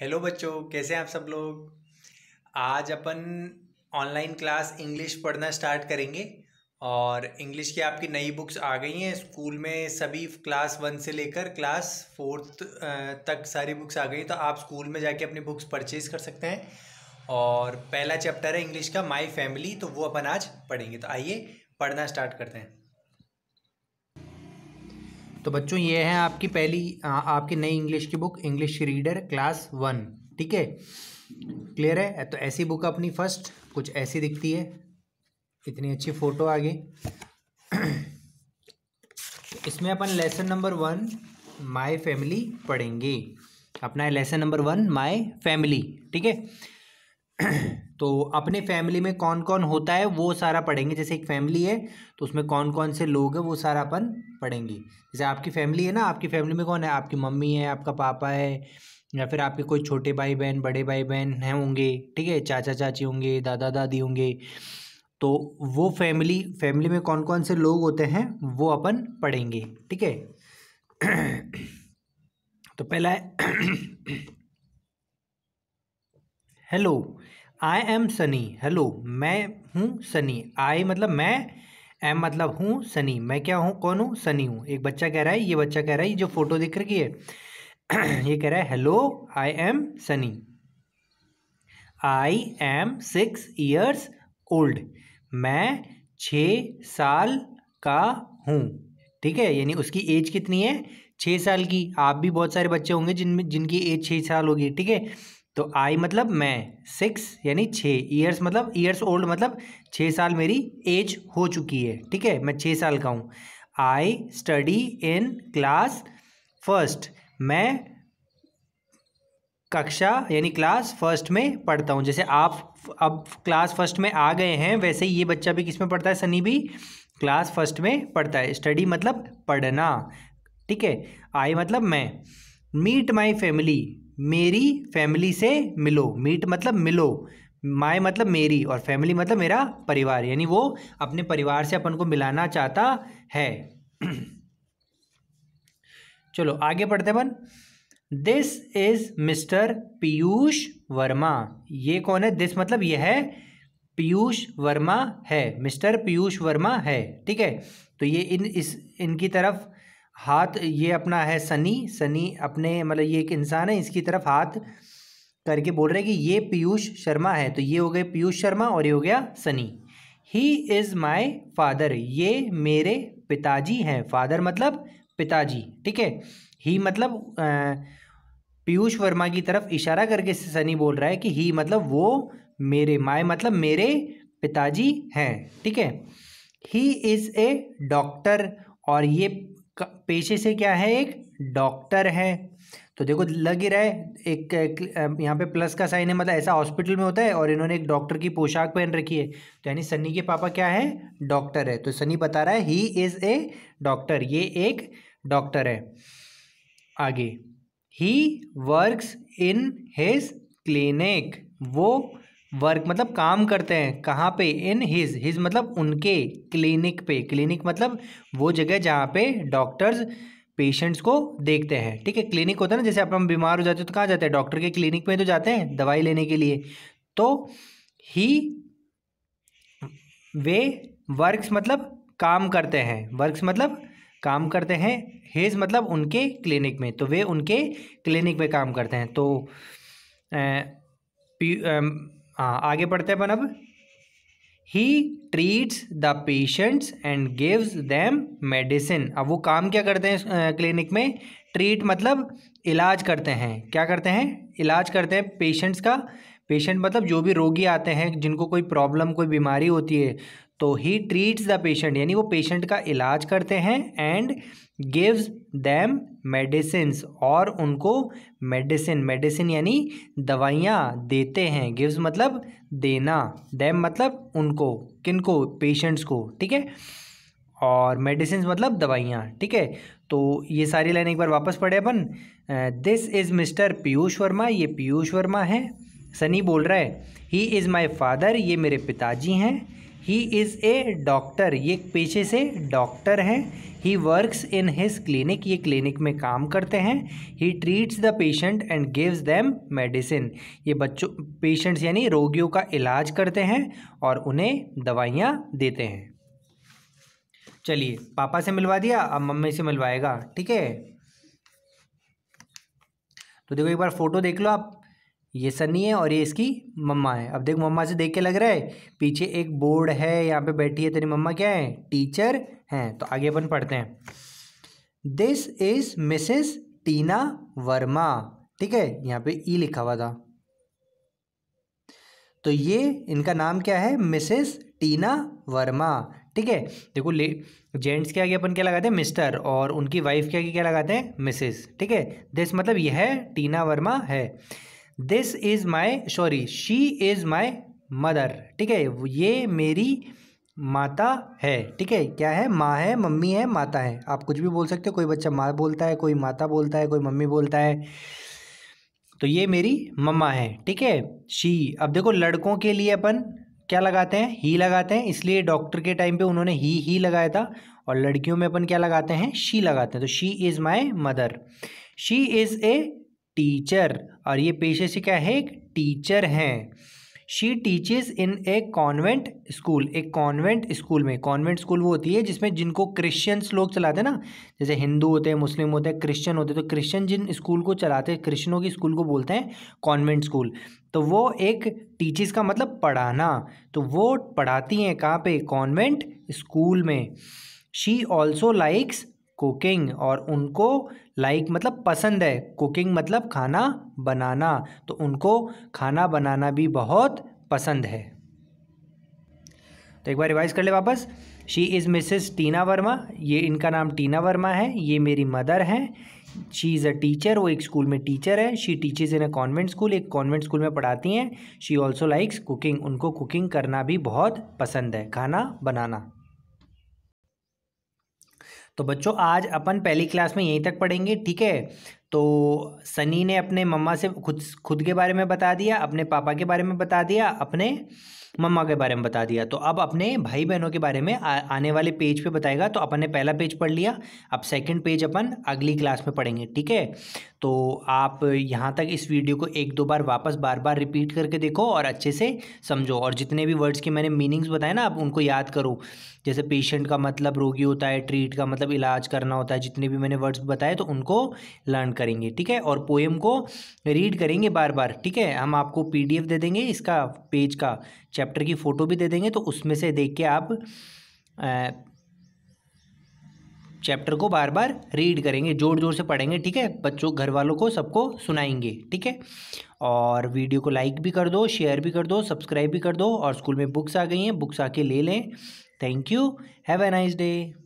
hello बच्चों कैसे हैं आप सब लोग आज अपन ऑनलाइन क्लास इंग्लिश पढ़ना स्टार्ट करेंगे और इंग्लिश की आपकी नई बुक्स आ गई हैं स्कूल में सभी क्लास वन से लेकर क्लास फोर्थ तक सारी बुक्स आ गई तो आप स्कूल में जाके अपनी बुक्स परचेज कर सकते हैं और पहला चैप्टर है इंग्लिश का माई फैमिली तो वो अपन आज पढ़ेंगे तो आइए पढ़ना स्टार्ट करते हैं तो बच्चों ये है आपकी पहली आ, आपकी नई इंग्लिश की book English reader class one ठीक है क्लियर है तो ऐसी बुक अपनी फर्स्ट कुछ ऐसी दिखती है इतनी अच्छी फ़ोटो आ गई इसमें अपन lesson number one my family पढ़ेंगे अपना है lesson number one my family ठीक है तो अपने फैमिली में कौन कौन होता है वो सारा पढ़ेंगे जैसे एक फैमिली है तो उसमें कौन कौन से लोग हैं वो सारा अपन पढ़ेंगे जैसे आपकी फैमिली है ना आपकी फैमिली में कौन है आपकी मम्मी है आपका पापा है या फिर आपके कोई छोटे भाई बहन बड़े भाई बहन हैं होंगे ठीक है चाचा चाची होंगे दादा दादी होंगे तो वो फैमिली फैमिली में कौन कौन से लोग होते हैं वो अपन पढ़ेंगे ठीक है तो पहला है hello I am Sunny hello मैं हूँ सनी आई मतलब मैं एम मतलब हूँ सनी मैं क्या हूँ कौन हूँ सनी हूँ एक बच्चा कह रहा है ये बच्चा कह रहा है जो फ़ोटो दिख रही है ये कह रहा है hello I am Sunny I am six years old मैं छः साल का हूँ ठीक है यानी उसकी एज कितनी है छः साल की आप भी बहुत सारे बच्चे होंगे जिनमें जिनकी एज छः साल होगी ठीक है तो आई मतलब मैं सिक्स यानी छः ईयर्स मतलब ईयर्स ओल्ड मतलब छः साल मेरी एज हो चुकी है ठीक है मैं छः साल का हूँ I study in class first मैं कक्षा यानी क्लास फर्स्ट में पढ़ता हूँ जैसे आप अब क्लास फर्स्ट में आ गए हैं वैसे ही ये बच्चा भी किस में पढ़ता है सनी भी क्लास फर्स्ट में पढ़ता है स्टडी मतलब पढ़ना ठीक है आई मतलब मैं मीट माई फैमिली मेरी फैमिली से मिलो मीट मतलब मिलो माए मतलब मेरी और फैमिली मतलब मेरा परिवार यानी वो अपने परिवार से अपन को मिलाना चाहता है चलो आगे पढ़ते अपन this is Mr Piyush Verma ये कौन है दिस मतलब यह है पीयूष वर्मा है मिस्टर पीयूष वर्मा है ठीक है तो ये इन इस इनकी तरफ हाथ ये अपना है सनी सनी अपने मतलब ये एक इंसान है इसकी तरफ हाथ करके बोल रहे हैं कि ये पीयूष शर्मा है तो ये हो गए पीयूष शर्मा और ये हो गया Sunny he is my father ये मेरे पिताजी हैं फादर मतलब पिताजी ठीक है ही मतलब पीयूष वर्मा की तरफ इशारा करके सनी बोल रहा है कि ही मतलब वो मेरे माए मतलब मेरे पिताजी हैं ठीक है ही इज़ ए डॉक्टर और ये पेशे से क्या है एक डॉक्टर है तो देखो लग ही रहा है एक, एक यहाँ पे प्लस का साइन है मतलब ऐसा हॉस्पिटल में होता है और इन्होंने एक डॉक्टर की पोशाक पहन रखी है तो यानी सनी के पापा क्या है डॉक्टर है तो सनी बता रहा है ही इज़ ए डॉक्टर ये एक डॉक्टर है आगे he works in his clinic वो वर्क मतलब काम करते हैं कहाँ पे इन हिज हिज मतलब उनके क्लिनिक पे क्लिनिक मतलब वो जगह जहाँ पे डॉक्टर्स पेशेंट्स को देखते हैं ठीक है क्लिनिक होता है ना जैसे आप हम बीमार हो जाते हैं तो कहाँ जाते हैं डॉक्टर के क्लिनिक में तो जाते हैं दवाई लेने के लिए तो ही वे वर्क्स मतलब काम करते हैं वर्क्स मतलब काम करते हैं हिज मतलब उनके क्लिनिक में तो वे उनके क्लिनिक में काम करते हैं तो आ, पी, आ, हाँ आगे पढ़ते हैं अपन अब he treats the patients and gives them medicine अब वो काम क्या करते हैं क्लिनिक में ट्रीट मतलब इलाज करते हैं क्या करते हैं इलाज करते हैं पेशेंट्स का पेशेंट मतलब जो भी रोगी आते हैं जिनको कोई प्रॉब्लम कोई बीमारी होती है तो ही ट्रीट्स द पेशेंट यानी वो पेशेंट का इलाज करते हैं एंड गिव्स दैम मेडिसिन और उनको मेडिसिन मेडिसिन यानी दवाइयाँ देते हैं गिव्स मतलब देना दैम मतलब उनको किनको पेशेंट्स को ठीक है और मेडिसिन मतलब दवाइयाँ ठीक है तो ये सारी लाइन एक बार वापस पढ़े अपन this is Mr Piyush Verma ये पीयूष वर्मा है सनी बोल रहा है ही इज़ माई फादर ये मेरे पिताजी हैं ही इज़ ए डॉक्टर ये पेशे से डॉक्टर हैं he works in his clinic ये क्लिनिक में काम करते हैं he treats the patient and gives them medicine ये बच्चों पेशेंट्स यानी रोगियों का इलाज करते हैं और उन्हें दवाइयाँ देते हैं चलिए पापा से मिलवा दिया अब मम्मी से मिलवाएगा ठीक है तो देखो एक बार फोटो देख लो आप ये सनी है और ये इसकी मम्मा है अब देख मम्मा से देख के लग रहा है पीछे एक बोर्ड है यहाँ पे बैठी है तेरी मम्मा क्या है टीचर हैं तो आगे अपन पढ़ते हैं this is Mrs Tina Verma ठीक है यहाँ पे ई e लिखा हुआ था तो ये इनका नाम क्या है मिसेस टीना वर्मा ठीक है देखो ले जेंट्स के आगे अपन क्या लगाते हैं मिस्टर और उनकी वाइफ के आगे क्या लगाते हैं मिसेस ठीक है दिस मतलब यह टीना वर्मा है this is my sorry she is my mother ठीक है ये मेरी माता है ठीक है क्या है माँ है मम्मी है माता है आप कुछ भी बोल सकते हो कोई बच्चा माँ बोलता है कोई माता बोलता है कोई मम्मी बोलता है तो ये मेरी मम्मा है ठीक है शी अब देखो लड़कों के लिए अपन क्या लगाते हैं ही लगाते हैं इसलिए डॉक्टर के टाइम पे उन्होंने ही ही लगाया था और लड़कियों में अपन क्या लगाते हैं शी लगाते हैं तो she is my mother she is a teacher और ये पेशे से क्या है एक टीचर हैं she teaches in a convent school एक कॉन्वेंट स्कूल में कॉन्वेंट स्कूल वो होती है जिसमें जिनको क्रिश्चियंस लोग चलाते हैं ना जैसे हिंदू होते हैं मुस्लिम होते हैं क्रिश्चियन होते हैं तो क्रिश्चियन जिन स्कूल को चलाते हैं क्रिश्चनों की स्कूल को बोलते हैं कॉन्वेंट स्कूल तो वो एक टीचेस का मतलब पढ़ाना तो वो पढ़ाती हैं कहाँ पे कॉन्वेंट स्कूल में शी ऑल्सो लाइक्स कुकिंग और उनको लाइक like, मतलब पसंद है कुकिंग मतलब खाना बनाना तो उनको खाना बनाना भी बहुत पसंद है तो एक बार रिवाइज कर ले वापस she is Mrs Tina Verma ये इनका नाम टीना वर्मा है ये मेरी मदर हैं शी इज़ अ टीचर वो एक स्कूल में टीचर है she teachers in a convent school एक कॉन्वेंट स्कूल में पढ़ाती हैं शी ऑल्सो लाइक्स कुकिंग उनको कुकिंग करना भी बहुत पसंद है खाना बनाना तो बच्चों आज अपन पहली क्लास में यहीं तक पढ़ेंगे ठीक है तो सनी ने अपने मम्मा से खुद खुद के बारे में बता दिया अपने पापा के बारे में बता दिया अपने मम्मा के बारे में बता दिया तो अब अपने भाई बहनों के बारे में आ, आने वाले पेज पे बताएगा तो अपन ने पहला पेज पढ़ लिया अब सेकंड पेज अपन अगली क्लास में पढ़ेंगे ठीक है तो आप यहाँ तक इस वीडियो को एक दो बार वापस बार बार रिपीट करके देखो और अच्छे से समझो और जितने भी वर्ड्स के मैंने मीनिंग्स बताए ना आप उनको याद करो जैसे पेशेंट का मतलब रोगी होता है ट्रीट का मतलब इलाज करना होता है जितने भी मैंने वर्ड्स बताए तो उनको लर्न करेंगे ठीक है और पोएम को रीड करेंगे बार बार ठीक है हम आपको पीडीएफ दे देंगे इसका पेज का चैप्टर की फ़ोटो भी दे देंगे तो उसमें से देख के आप चैप्टर को बार बार रीड करेंगे जोर जोर से पढ़ेंगे ठीक है बच्चों घर वालों को सबको सुनाएंगे ठीक है और वीडियो को लाइक भी कर दो शेयर भी कर दो सब्सक्राइब भी कर दो और स्कूल में बुक्स आ गई हैं बुक्स आके ले लें thank you have a nice day